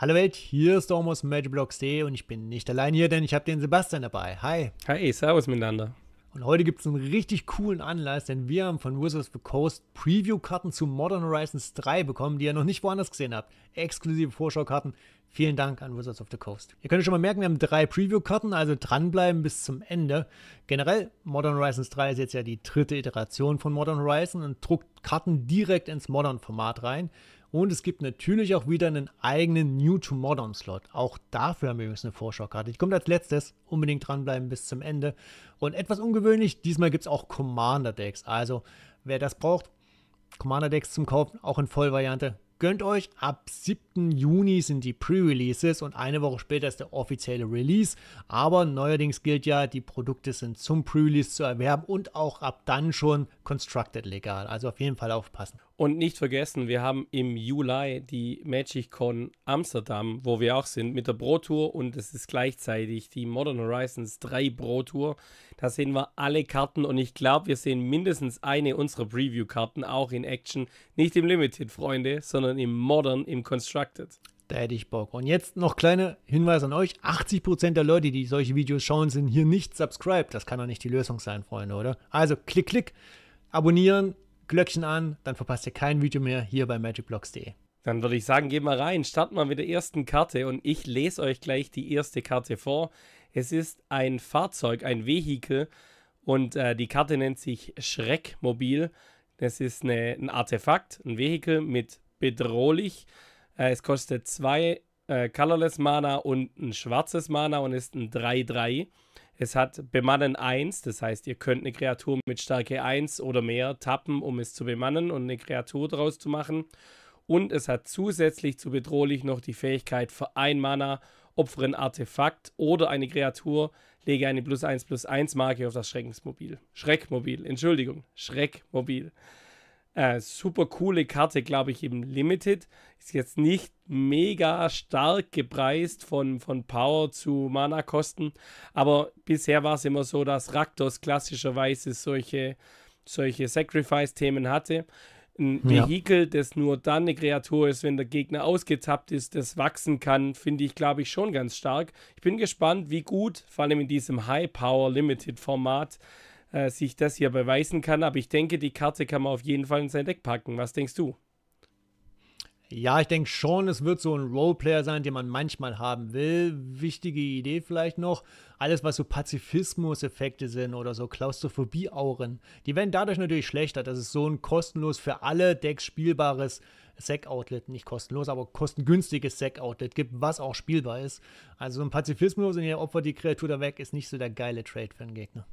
Hallo Welt, hier ist Dormus MagicBlocks.de und ich bin nicht allein hier, denn ich habe den Sebastian dabei. Hi. Hi, servus miteinander. Und heute gibt es einen richtig coolen Anlass, denn wir haben von Wizards of the Coast Preview-Karten zu Modern Horizons 3 bekommen, die ihr noch nicht woanders gesehen habt. Exklusive Vorschaukarten, Vielen Dank an Wizards of the Coast. Ihr könnt schon mal merken, wir haben drei Preview-Karten, also dranbleiben bis zum Ende. Generell, Modern Horizons 3 ist jetzt ja die dritte Iteration von Modern Horizons und druckt Karten direkt ins Modern-Format rein. Und es gibt natürlich auch wieder einen eigenen New-to-Modern-Slot. Auch dafür haben wir übrigens eine Vorschaukarte. Die kommt als letztes. Unbedingt dranbleiben bis zum Ende. Und etwas ungewöhnlich, diesmal gibt es auch Commander-Decks. Also, wer das braucht, Commander-Decks zum Kaufen, auch in Vollvariante, Gönnt euch, ab 7. Juni sind die Pre-Releases und eine Woche später ist der offizielle Release. Aber neuerdings gilt ja, die Produkte sind zum Pre-Release zu erwerben und auch ab dann schon constructed legal. Also auf jeden Fall aufpassen. Und nicht vergessen, wir haben im Juli die Magic Con Amsterdam, wo wir auch sind, mit der Pro Tour und es ist gleichzeitig die Modern Horizons 3 Pro Tour. Da sehen wir alle Karten und ich glaube, wir sehen mindestens eine unserer Preview-Karten auch in Action. Nicht im Limited, Freunde, sondern im Modern, im Constructed. Da hätte ich Bock. Und jetzt noch kleiner Hinweis an euch: 80% der Leute, die solche Videos schauen, sind hier nicht subscribed. Das kann doch nicht die Lösung sein, Freunde, oder? Also klick, klick, abonnieren, Glöckchen an, dann verpasst ihr kein Video mehr hier bei magicblocks.de. Dann würde ich sagen, geh mal rein, starten mal mit der ersten Karte und ich lese euch gleich die erste Karte vor. Es ist ein Fahrzeug, ein Vehikel und äh, die Karte nennt sich Schreckmobil. Das ist eine, ein Artefakt, ein Vehikel mit bedrohlich. Äh, es kostet zwei äh, Colorless Mana und ein schwarzes Mana und ist ein 3-3. Es hat Bemannen 1, das heißt, ihr könnt eine Kreatur mit Stärke 1 oder mehr tappen, um es zu bemannen und eine Kreatur daraus zu machen. Und es hat zusätzlich zu bedrohlich noch die Fähigkeit für ein Mana, opfere ein Artefakt oder eine Kreatur, lege eine plus 1 plus 1 Marke auf das Schreckensmobil. Schreckmobil, Entschuldigung, Schreckmobil. Äh, super coole Karte, glaube ich, im Limited. Ist jetzt nicht mega stark gepreist von, von Power zu Mana-Kosten, aber bisher war es immer so, dass Raktos klassischerweise solche, solche Sacrifice-Themen hatte. Ein ja. Vehikel, das nur dann eine Kreatur ist, wenn der Gegner ausgetappt ist, das wachsen kann, finde ich, glaube ich, schon ganz stark. Ich bin gespannt, wie gut, vor allem in diesem High-Power-Limited-Format, äh, sich das hier beweisen kann. Aber ich denke, die Karte kann man auf jeden Fall in sein Deck packen. Was denkst du? Ja, ich denke schon, es wird so ein Roleplayer sein, den man manchmal haben will. Wichtige Idee vielleicht noch. Alles, was so Pazifismus-Effekte sind oder so Klaustrophobie-Auren, die werden dadurch natürlich schlechter. Das ist so ein kostenlos für alle Decks spielbares Sack-Outlet, nicht kostenlos, aber kostengünstiges Sack-Outlet gibt, was auch spielbar ist. Also so ein Pazifismus und ihr opfert die Kreatur da weg, ist nicht so der geile Trade für einen Gegner.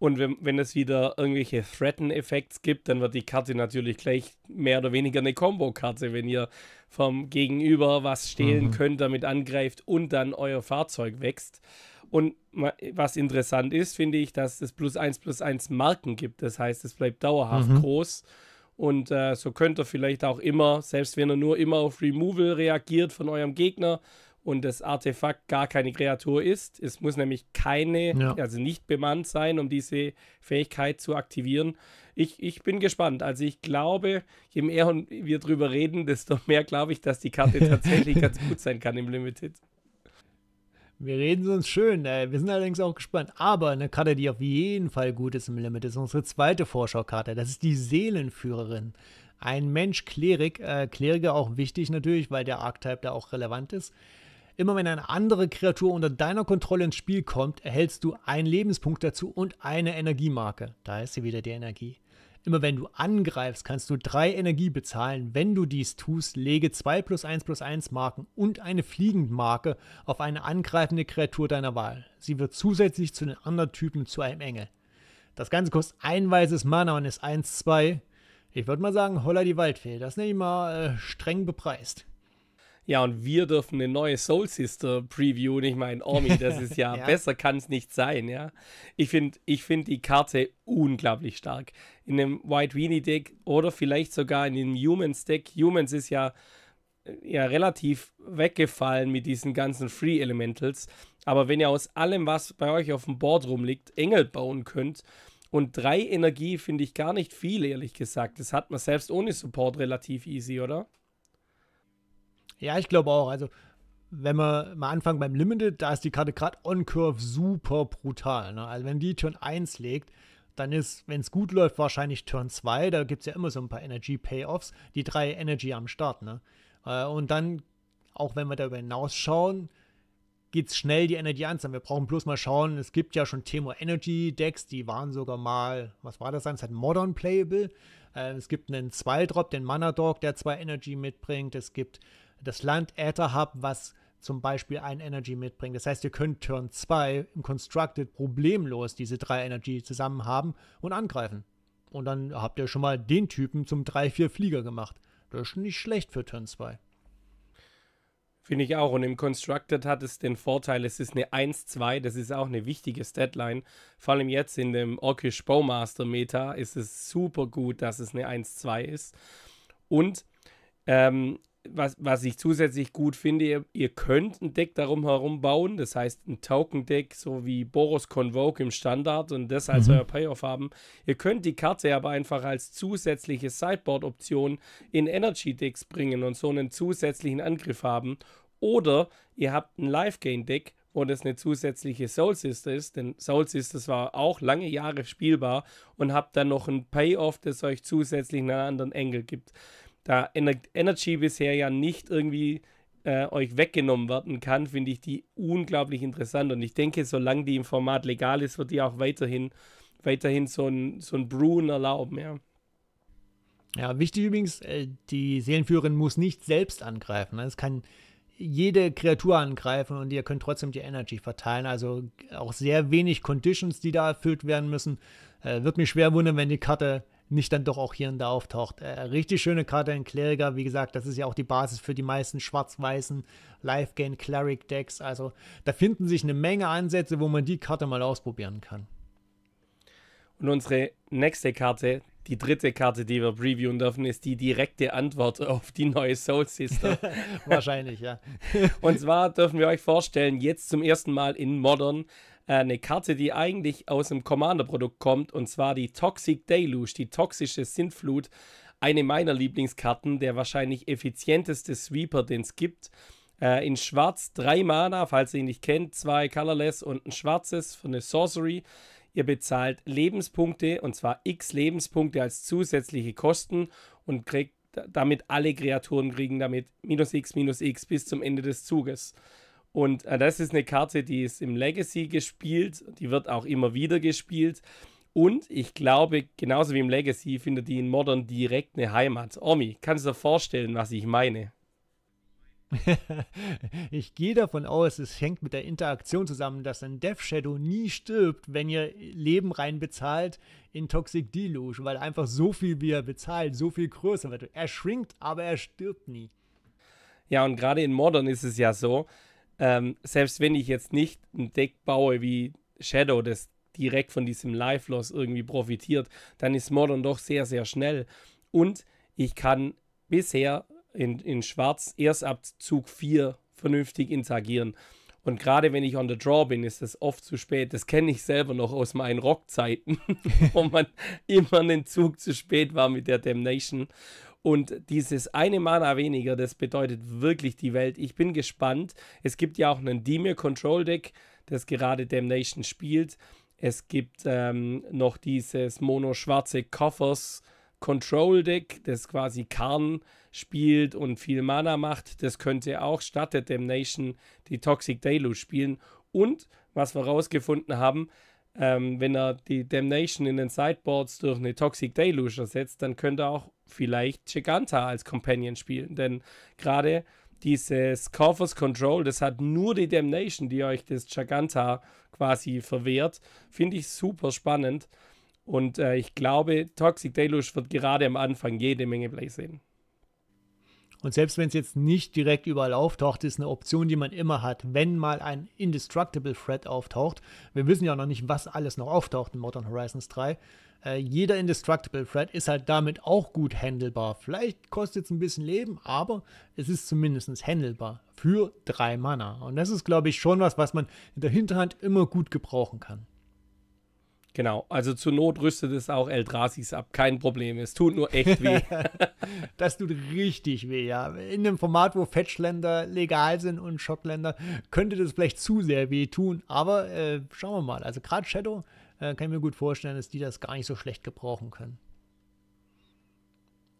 Und wenn, wenn es wieder irgendwelche Threaten-Effekts gibt, dann wird die Karte natürlich gleich mehr oder weniger eine Combo-Karte, wenn ihr vom Gegenüber was stehlen mhm. könnt, damit angreift und dann euer Fahrzeug wächst. Und was interessant ist, finde ich, dass es plus 1 plus 1 Marken gibt. Das heißt, es bleibt dauerhaft mhm. groß. Und äh, so könnt ihr vielleicht auch immer, selbst wenn ihr nur immer auf Removal reagiert von eurem Gegner, und das Artefakt gar keine Kreatur ist. Es muss nämlich keine, ja. also nicht bemannt sein, um diese Fähigkeit zu aktivieren. Ich, ich bin gespannt. Also ich glaube, je mehr wir drüber reden, desto mehr glaube ich, dass die Karte tatsächlich ganz gut sein kann im Limited. Wir reden sonst schön. Ey. Äh, wir sind allerdings auch gespannt. Aber eine Karte, die auf jeden Fall gut ist im Limit, ist unsere zweite Vorschaukarte. Das ist die Seelenführerin. Ein Mensch-Klerik. Äh, Kleriker auch wichtig natürlich, weil der Archetype da auch relevant ist. Immer wenn eine andere Kreatur unter deiner Kontrolle ins Spiel kommt, erhältst du einen Lebenspunkt dazu und eine Energiemarke. Da ist sie wieder die Energie. Immer wenn du angreifst, kannst du drei Energie bezahlen. Wenn du dies tust, lege zwei plus eins plus eins Marken und eine Fliegendmarke auf eine angreifende Kreatur deiner Wahl. Sie wird zusätzlich zu den anderen Typen zu einem Engel. Das Ganze kostet ein weißes Mana und ist 1-2. Ich würde mal sagen, holla die Waldfee. Das nehme ich mal äh, streng bepreist. Ja, und wir dürfen eine neue Soul Sister previewen. Ich meine, Omi, das ist ja, ja. besser kann es nicht sein, ja. Ich finde ich find die Karte unglaublich stark. In einem White Weenie Deck oder vielleicht sogar in einem Humans Deck. Humans ist ja, äh, ja relativ weggefallen mit diesen ganzen Free Elementals. Aber wenn ihr aus allem, was bei euch auf dem Board rumliegt, Engel bauen könnt, und drei Energie finde ich gar nicht viel, ehrlich gesagt. Das hat man selbst ohne Support relativ easy, oder? Ja, ich glaube auch. Also, wenn wir mal anfangen beim Limited, da ist die Karte gerade On-Curve super brutal. Ne? Also, wenn die Turn 1 legt, dann ist, wenn es gut läuft, wahrscheinlich Turn 2. Da gibt es ja immer so ein paar Energy-Payoffs. Die drei Energy am Start. Ne? Äh, und dann, auch wenn wir darüber hinausschauen, geht es schnell, die Energy anzusammeln. Wir brauchen bloß mal schauen, es gibt ja schon Thema Energy Decks, die waren sogar mal, was war das dann? Es hat Modern Playable. Äh, es gibt einen 2-Drop, den Mana Dog, der zwei Energy mitbringt. Es gibt das Land Äther habt, was zum Beispiel ein Energy mitbringt. Das heißt, ihr könnt Turn 2 im Constructed problemlos diese drei Energy zusammen haben und angreifen. Und dann habt ihr schon mal den Typen zum 3-4 Flieger gemacht. Das ist nicht schlecht für Turn 2. Finde ich auch. Und im Constructed hat es den Vorteil, es ist eine 1-2, das ist auch eine wichtige Statline. Vor allem jetzt in dem Orkish Bowmaster Meta ist es super gut, dass es eine 1-2 ist. Und ähm, was, was ich zusätzlich gut finde, ihr, ihr, könnt ein Deck darum herum bauen, das heißt ein Token-Deck, so wie Boros Convoke im Standard und das als mhm. euer Payoff haben. Ihr könnt die Karte aber einfach als zusätzliche Sideboard-Option in Energy-Decks bringen und so einen zusätzlichen Angriff haben. Oder ihr habt ein life gain deck wo das eine zusätzliche Soul Sister ist, denn Soul Sisters war auch lange Jahre spielbar und habt dann noch ein Payoff, das euch zusätzlich einen anderen Engel gibt da Ener Energy bisher ja nicht irgendwie äh, euch weggenommen werden kann, finde ich die unglaublich interessant. Und ich denke, solange die im Format legal ist, wird die auch weiterhin, weiterhin so ein, so ein Brewen erlauben, ja. Ja, wichtig übrigens, äh, die Seelenführerin muss nicht selbst angreifen. Ne? Es kann jede Kreatur angreifen und ihr könnt trotzdem die Energy verteilen. Also auch sehr wenig Conditions, die da erfüllt werden müssen. Äh, wird mich schwer wundern, wenn die Karte nicht dann doch auch hier und da auftaucht. Äh, richtig schöne Karte in Kleriker. wie gesagt, das ist ja auch die Basis für die meisten schwarz-weißen Live-Gain Cleric Decks. Also da finden sich eine Menge Ansätze, wo man die Karte mal ausprobieren kann. Und unsere nächste Karte, die dritte Karte, die wir previewen dürfen, ist die direkte Antwort auf die neue Soul Sister. Wahrscheinlich, ja. und zwar dürfen wir euch vorstellen, jetzt zum ersten Mal in Modern äh, eine Karte, die eigentlich aus dem Commander-Produkt kommt, und zwar die Toxic Deluge, die toxische Sintflut. Eine meiner Lieblingskarten, der wahrscheinlich effizienteste Sweeper, den es gibt. Äh, in Schwarz drei Mana, falls ihr ihn nicht kennt, zwei Colorless und ein schwarzes von der Sorcery. Ihr bezahlt Lebenspunkte und zwar x Lebenspunkte als zusätzliche Kosten und kriegt damit alle Kreaturen kriegen damit minus x minus x bis zum Ende des Zuges. Und äh, das ist eine Karte, die ist im Legacy gespielt, die wird auch immer wieder gespielt. Und ich glaube, genauso wie im Legacy findet die in Modern direkt eine Heimat. Omi, kannst du dir vorstellen, was ich meine? ich gehe davon aus, es hängt mit der Interaktion zusammen, dass ein Death Shadow nie stirbt, wenn ihr Leben rein bezahlt in Toxic Deluge, weil einfach so viel, wie er bezahlt, so viel größer wird. Er schrinkt, aber er stirbt nie. Ja, und gerade in Modern ist es ja so, ähm, selbst wenn ich jetzt nicht ein Deck baue wie Shadow, das direkt von diesem Life-Loss irgendwie profitiert, dann ist Modern doch sehr, sehr schnell. Und ich kann bisher in, in Schwarz erst ab Zug 4 vernünftig interagieren. Und gerade wenn ich on the draw bin, ist das oft zu spät. Das kenne ich selber noch aus meinen Rockzeiten, wo man immer einen Zug zu spät war mit der Damnation. Und dieses eine Mana weniger, das bedeutet wirklich die Welt. Ich bin gespannt. Es gibt ja auch einen Demir Control Deck, das gerade Damnation spielt. Es gibt ähm, noch dieses mono-schwarze Coffers Control Deck, das quasi Karn spielt und viel Mana macht. Das könnte auch statt der Damnation die Toxic Deluge spielen. Und was wir rausgefunden haben, ähm, wenn er die Damnation in den Sideboards durch eine Toxic Deluge ersetzt, dann könnte er auch vielleicht Giganta als Companion spielen, denn gerade dieses Corvus Control, das hat nur die Damnation, die euch das Giganta quasi verwehrt, finde ich super spannend. Und äh, ich glaube, Toxic Deluge wird gerade am Anfang jede Menge Play sehen. Und selbst wenn es jetzt nicht direkt überall auftaucht, ist eine Option, die man immer hat, wenn mal ein Indestructible Threat auftaucht. Wir wissen ja noch nicht, was alles noch auftaucht in Modern Horizons 3. Äh, jeder Indestructible Threat ist halt damit auch gut handelbar. Vielleicht kostet es ein bisschen Leben, aber es ist zumindest handelbar für drei Mana. Und das ist, glaube ich, schon was, was man in der Hinterhand immer gut gebrauchen kann. Genau, also zur Not rüstet es auch Eldrasis ab, kein Problem, es tut nur echt weh. das tut richtig weh, ja. In einem Format, wo Fetchländer legal sind und Schockländer, könnte das vielleicht zu sehr weh tun, aber äh, schauen wir mal. Also gerade Shadow äh, kann ich mir gut vorstellen, dass die das gar nicht so schlecht gebrauchen können.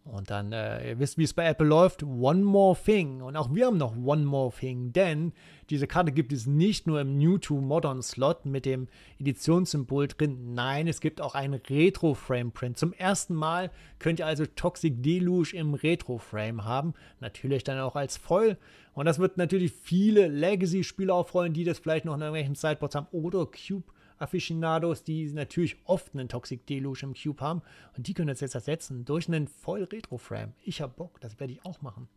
Und dann, äh, ihr wisst, wie es bei Apple läuft, One More Thing. Und auch wir haben noch One More Thing, denn diese Karte gibt es nicht nur im New to Modern Slot mit dem Editionssymbol drin. Nein, es gibt auch ein Retro Frame Print. Zum ersten Mal könnt ihr also Toxic Deluge im Retro Frame haben. Natürlich dann auch als Foil. Und das wird natürlich viele Legacy-Spieler auch freuen, die das vielleicht noch in irgendwelchen Sideboards haben oder Cube Aficionados, die natürlich oft einen Toxic Deluge im Cube haben. Und die können das jetzt ersetzen durch einen voll Retro-Frame. Ich habe Bock, das werde ich auch machen.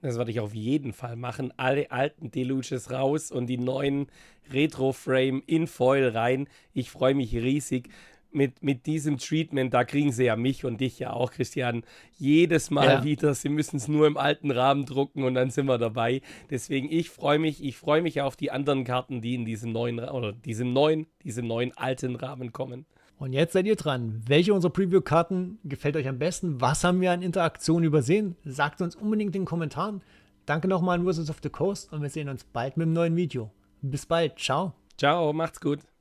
Das werde ich auf jeden Fall machen. Alle alten Deluges raus und die neuen Retro-Frame in Foil rein. Ich freue mich riesig mit, mit diesem Treatment, da kriegen sie ja mich und dich ja auch, Christian, jedes Mal ja. wieder. Sie müssen es nur im alten Rahmen drucken und dann sind wir dabei. Deswegen, ich freue mich, ich freue mich auf die anderen Karten, die in diesem neuen oder diesem neuen, diesem neuen alten Rahmen kommen. Und jetzt seid ihr dran. Welche unserer Preview-Karten gefällt euch am besten? Was haben wir an Interaktionen übersehen? Sagt uns unbedingt in den Kommentaren. Danke nochmal an Wizards of the Coast und wir sehen uns bald mit einem neuen Video. Bis bald. Ciao. Ciao, macht's gut.